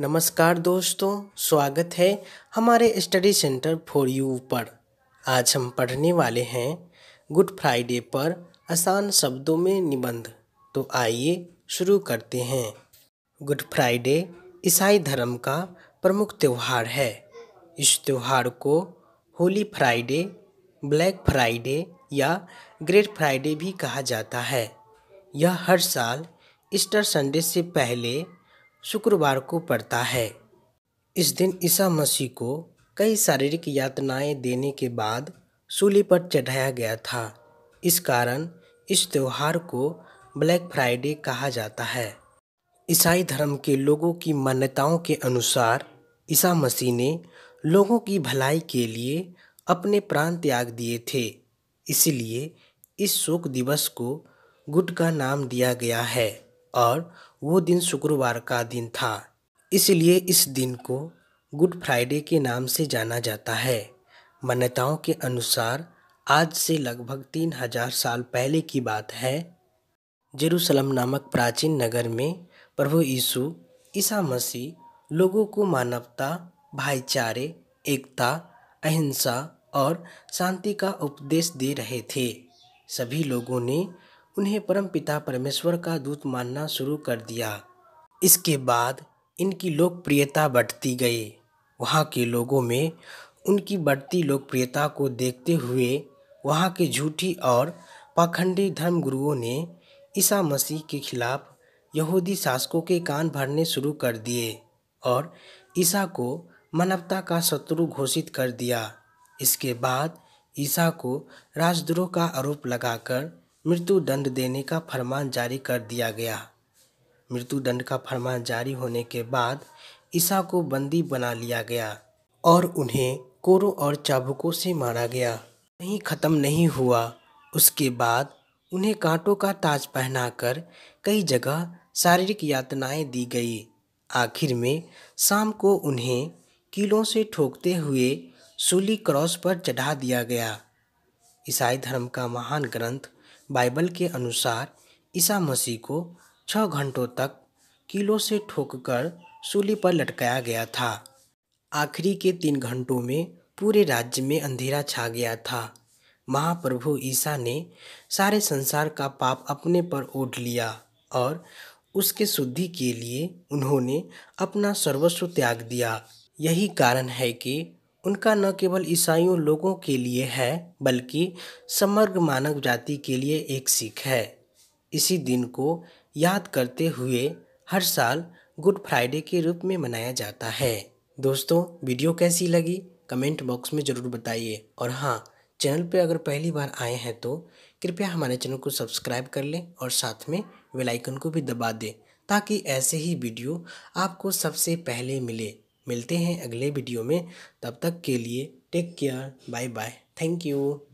नमस्कार दोस्तों स्वागत है हमारे स्टडी सेंटर फॉर यू पर आज हम पढ़ने वाले हैं गुड फ्राइडे पर आसान शब्दों में निबंध तो आइए शुरू करते हैं गुड फ्राइडे ईसाई धर्म का प्रमुख त्यौहार है इस त्यौहार को होली फ्राइडे ब्लैक फ्राइडे या ग्रेट फ्राइडे भी कहा जाता है यह हर साल ईस्टर संडे से पहले शुक्रवार को पड़ता है इस दिन ईसा मसीह को कई शारीरिक यातनाएं देने के बाद सूली पर चढ़ाया गया था इस कारण इस त्यौहार को ब्लैक फ्राइडे कहा जाता है ईसाई धर्म के लोगों की मान्यताओं के अनुसार ईसा मसीह ने लोगों की भलाई के लिए अपने प्राण त्याग दिए थे इसलिए इस शोक दिवस को गुड का नाम दिया गया है और वो दिन शुक्रवार का दिन था इसलिए इस दिन को गुड फ्राइडे के नाम से जाना जाता है मान्यताओं के अनुसार आज से लगभग तीन हजार साल पहले की बात है जेरूसलम नामक प्राचीन नगर में प्रभु यीशु ईसा मसीह लोगों को मानवता भाईचारे एकता अहिंसा और शांति का उपदेश दे रहे थे सभी लोगों ने उन्हें परमपिता परमेश्वर का दूत मानना शुरू कर दिया इसके बाद इनकी लोकप्रियता बढ़ती गई वहाँ के लोगों में उनकी बढ़ती लोकप्रियता को देखते हुए वहाँ के झूठी और पाखंडी धर्मगुरुओं ने ईसा मसीह के खिलाफ यहूदी शासकों के कान भरने शुरू कर दिए और ईसा को मानवता का शत्रु घोषित कर दिया इसके बाद ईसा को राजद्रोह का आरोप लगाकर मृत्यु दंड देने का फरमान जारी कर दिया गया मृत्यु दंड का फरमान जारी होने के बाद ईसा को बंदी बना लिया गया और उन्हें कोरों और चाबुकों से मारा गया नहीं ख़त्म नहीं हुआ उसके बाद उन्हें कांटों का ताज पहनाकर कई जगह शारीरिक यातनाएं दी गई आखिर में शाम को उन्हें कीलों से ठोकते हुए सूली क्रॉस पर चढ़ा दिया गया ईसाई धर्म का महान ग्रंथ बाइबल के अनुसार ईसा मसीह को छः घंटों तक किलो से ठोककर सूली पर लटकाया गया था आखिरी के तीन घंटों में पूरे राज्य में अंधेरा छा गया था महाप्रभु ईसा ने सारे संसार का पाप अपने पर ओढ़ लिया और उसके शुद्धि के लिए उन्होंने अपना सर्वस्व त्याग दिया यही कारण है कि उनका न केवल ईसाइयों लोगों के लिए है बल्कि समग्र मानव जाति के लिए एक सीख है इसी दिन को याद करते हुए हर साल गुड फ्राइडे के रूप में मनाया जाता है दोस्तों वीडियो कैसी लगी कमेंट बॉक्स में ज़रूर बताइए और हाँ चैनल पर अगर पहली बार आए हैं तो कृपया हमारे चैनल को सब्सक्राइब कर लें और साथ में वेलाइकन आइकन को भी दबा दें ताकि ऐसे ही वीडियो आपको सबसे पहले मिले मिलते हैं अगले वीडियो में तब तक के लिए take care bye bye thank you